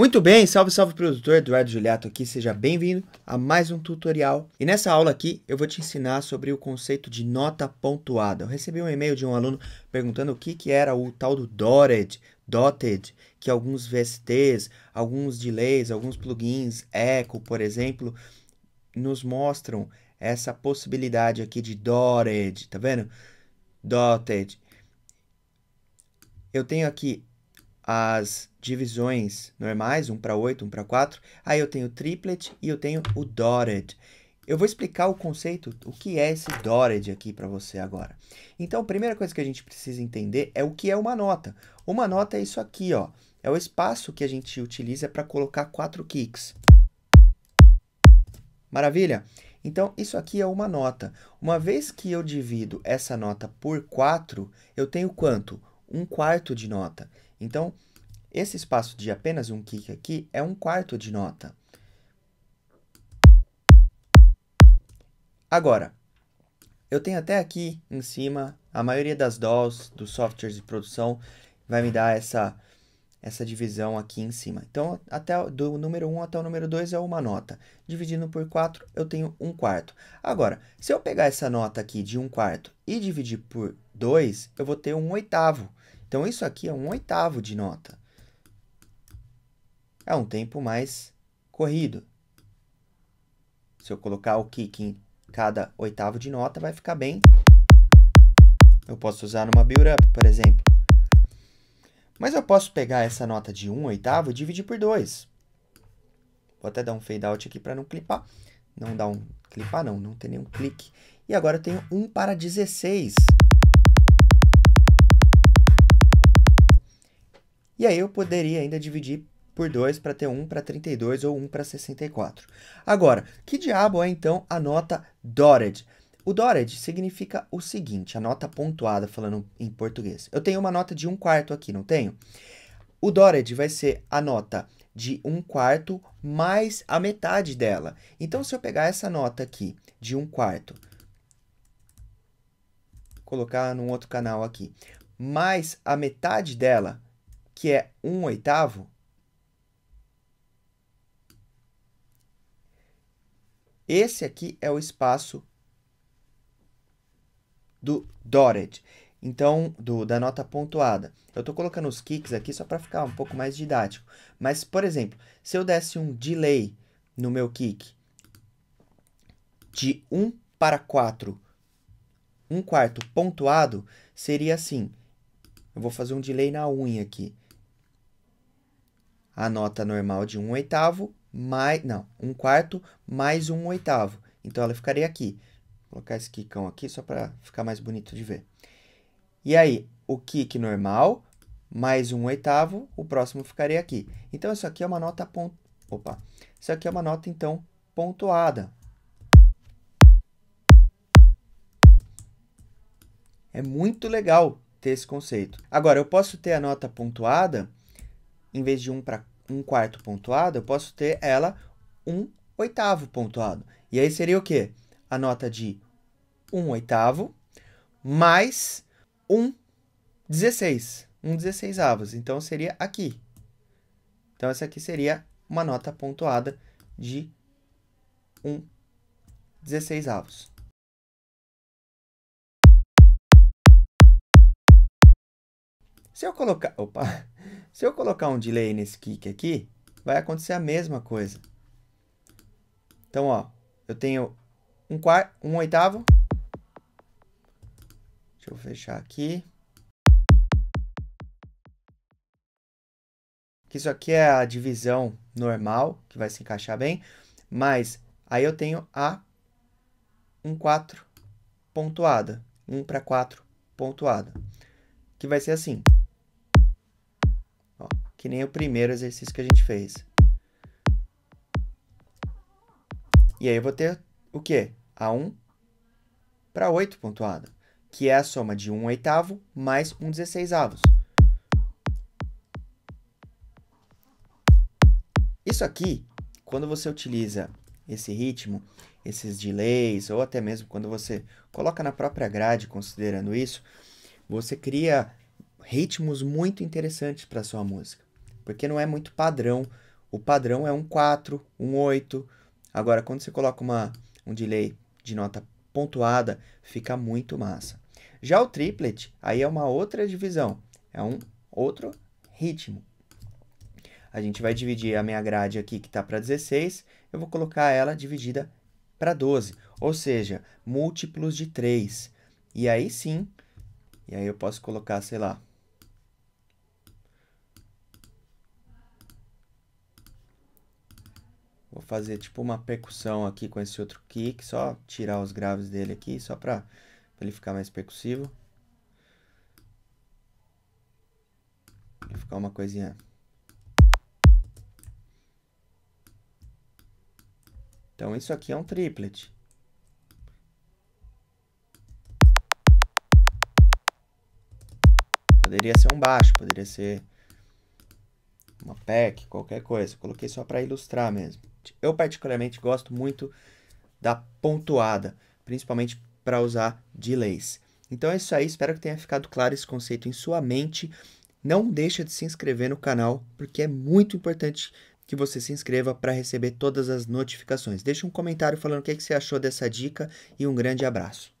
Muito bem, salve, salve produtor Eduardo Juliato aqui, seja bem-vindo a mais um tutorial. E nessa aula aqui eu vou te ensinar sobre o conceito de nota pontuada. Eu recebi um e-mail de um aluno perguntando o que, que era o tal do DORED, Dotted, que alguns VSTs, alguns delays, alguns plugins, Echo, por exemplo, nos mostram essa possibilidade aqui de dotted, tá vendo? Dotted. Eu tenho aqui as divisões normais, 1 para 8, 1 para 4, aí eu tenho triplet e eu tenho o dotted. Eu vou explicar o conceito, o que é esse dotted aqui para você agora. Então, a primeira coisa que a gente precisa entender é o que é uma nota. Uma nota é isso aqui, ó. É o espaço que a gente utiliza para colocar quatro kicks. Maravilha? Então, isso aqui é uma nota. Uma vez que eu divido essa nota por 4, eu tenho quanto? um quarto de nota. Então, esse espaço de apenas um kick aqui é um quarto de nota. Agora, eu tenho até aqui em cima, a maioria das dolls dos softwares de produção, vai me dar essa essa divisão aqui em cima. Então, até do número 1 até o número 2 é uma nota. Dividindo por 4, eu tenho 1 quarto. Agora, se eu pegar essa nota aqui de 1 quarto e dividir por 2, eu vou ter 1 oitavo. Então, isso aqui é 1 oitavo de nota. É um tempo mais corrido. Se eu colocar o kick em cada oitavo de nota, vai ficar bem. Eu posso usar numa build-up, por exemplo. Mas eu posso pegar essa nota de 1 oitavo e dividir por 2. Vou até dar um fade out aqui para não clipar. Não dá um clipar não, não tem nenhum clique. E agora eu tenho 1 para 16. E aí eu poderia ainda dividir por 2 para ter 1 para 32 ou 1 para 64. Agora, que diabo é então a nota dotted? O Dored significa o seguinte, a nota pontuada falando em português. Eu tenho uma nota de um quarto aqui, não tenho? O Dored vai ser a nota de um quarto mais a metade dela. Então, se eu pegar essa nota aqui de um quarto, colocar num outro canal aqui, mais a metade dela, que é um oitavo, esse aqui é o espaço do dotted. Então, do, da nota pontuada. Eu estou colocando os kicks aqui só para ficar um pouco mais didático. Mas, por exemplo, se eu desse um delay no meu kick de 1 para 4, 1 quarto pontuado, seria assim. Eu vou fazer um delay na unha aqui. A nota normal de 1 oitavo, mais... Não, 1 quarto mais 1 oitavo. Então, ela ficaria aqui colocar esse quicão aqui só para ficar mais bonito de ver. E aí, o kick normal, mais um oitavo, o próximo ficaria aqui. Então, isso aqui é uma nota... Opa! Isso aqui é uma nota, então, pontuada. É muito legal ter esse conceito. Agora, eu posso ter a nota pontuada, em vez de um para um quarto pontuado, eu posso ter ela um oitavo pontuado. E aí seria o quê? a nota de 1 oitavo mais 1 16, 1 16 avos. Então, seria aqui. Então, essa aqui seria uma nota pontuada de 1 16 avos. Se eu colocar, opa, se eu colocar um delay nesse kick aqui, vai acontecer a mesma coisa. Então, ó, eu tenho um, quarto, um oitavo. Deixa eu fechar aqui. isso aqui é a divisão normal, que vai se encaixar bem. Mas aí eu tenho a um quatro pontuada. um para quatro pontuada. Que vai ser assim. Ó, que nem o primeiro exercício que a gente fez. E aí eu vou ter o quê? a 1 para 8 pontuada, que é a soma de 1 oitavo mais 1 dezesseisavos. Isso aqui, quando você utiliza esse ritmo, esses delays, ou até mesmo quando você coloca na própria grade considerando isso, você cria ritmos muito interessantes para sua música, porque não é muito padrão. O padrão é um 4, um 8. Agora, quando você coloca uma, um delay de nota pontuada, fica muito massa. Já o triplet, aí é uma outra divisão, é um outro ritmo. A gente vai dividir a minha grade aqui que está para 16, eu vou colocar ela dividida para 12, ou seja, múltiplos de 3. E aí sim, e aí eu posso colocar, sei lá, fazer tipo uma percussão aqui com esse outro kick, só tirar os graves dele aqui, só para ele ficar mais percussivo. Vai ficar uma coisinha Então isso aqui é um triplet. Poderia ser um baixo, poderia ser uma pack, qualquer coisa. Coloquei só para ilustrar mesmo. Eu, particularmente, gosto muito da pontuada, principalmente para usar delays. Então é isso aí, espero que tenha ficado claro esse conceito em sua mente. Não deixa de se inscrever no canal, porque é muito importante que você se inscreva para receber todas as notificações. Deixe um comentário falando o que, é que você achou dessa dica e um grande abraço.